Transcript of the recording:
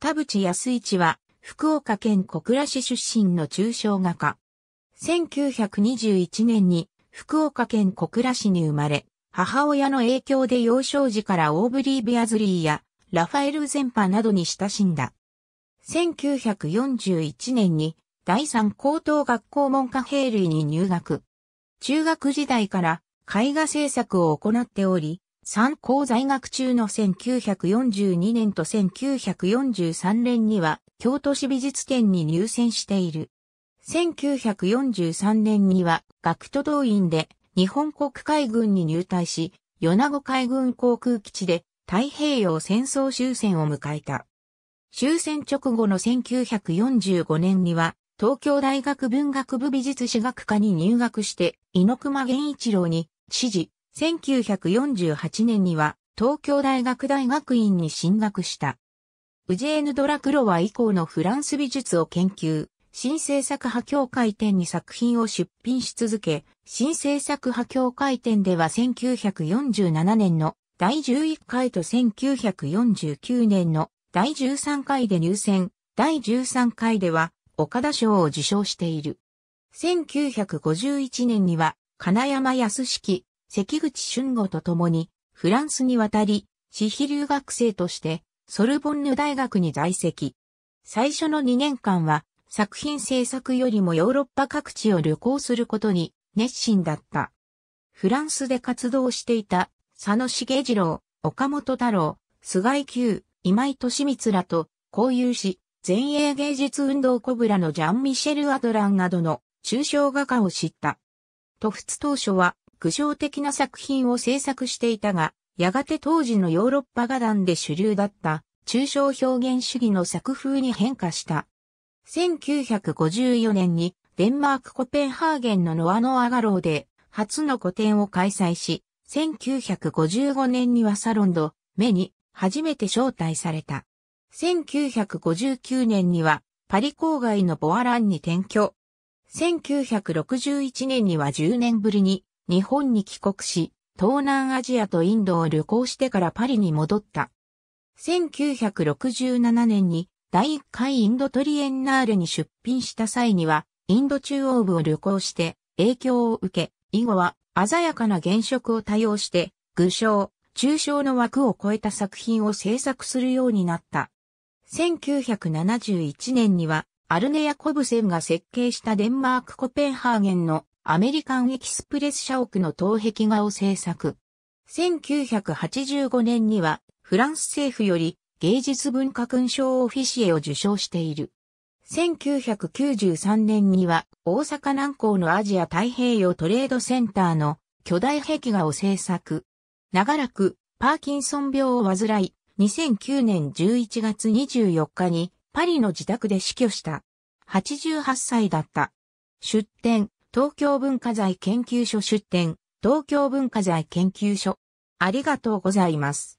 田淵康一は、福岡県小倉市出身の抽象画家。1921年に福岡県小倉市に生まれ、母親の影響で幼少時からオーブリー・ベアズリーやラファエル・ゼンパなどに親しんだ。1941年に第三高等学校文科兵類に入学。中学時代から絵画制作を行っており、三高在学中の1942年と1943年には京都市美術展に入選している。1943年には学徒動員で日本国海軍に入隊し、米子海軍航空基地で太平洋戦争終戦を迎えた。終戦直後の1945年には東京大学文学部美術史学科に入学して、猪熊源一郎に、知事、1948年には東京大学大学院に進学した。ウジェーヌ・ドラクロワ以降のフランス美術を研究、新制作派協会展に作品を出品し続け、新制作派協会展では1947年の第11回と1949年の第13回で入選、第13回では岡田賞を受賞している。1951年には金山康式関口俊吾と共に、フランスに渡り、私費留学生として、ソルボンヌ大学に在籍。最初の2年間は、作品制作よりもヨーロッパ各地を旅行することに熱心だった。フランスで活動していた佐野茂次郎、岡本太郎、菅井久、今井敏光らと交友し、前衛芸術運動コブラのジャン・ミシェル・アドランなどの抽象画家を知った。都仏当初は具象的な作品を制作していたが、やがて当時のヨーロッパ画壇で主流だった抽象表現主義の作風に変化した。1954年にデンマークコペンハーゲンのノアノアガローで初の個展を開催し、1955年にはサロンド、目に初めて招待された。1959年にはパリ郊外のボアランに転居。1961年には10年ぶりに日本に帰国し、東南アジアとインドを旅行してからパリに戻った。1967年に第1回インドトリエンナーレに出品した際には、インド中央部を旅行して影響を受け、以後は鮮やかな原色を多用して、具象、抽象の枠を超えた作品を制作するようになった。1971年には、アルネ・ヤコブセンが設計したデンマーク・コペンハーゲンのアメリカンエキスプレス社屋の陶壁画を制作。1985年にはフランス政府より芸術文化勲章オフィシエを受賞している。1993年には大阪南港のアジア太平洋トレードセンターの巨大壁画を制作。長らくパーキンソン病を患い、2009年11月24日にパリの自宅で死去した。88歳だった。出展、東京文化財研究所出展、東京文化財研究所。ありがとうございます。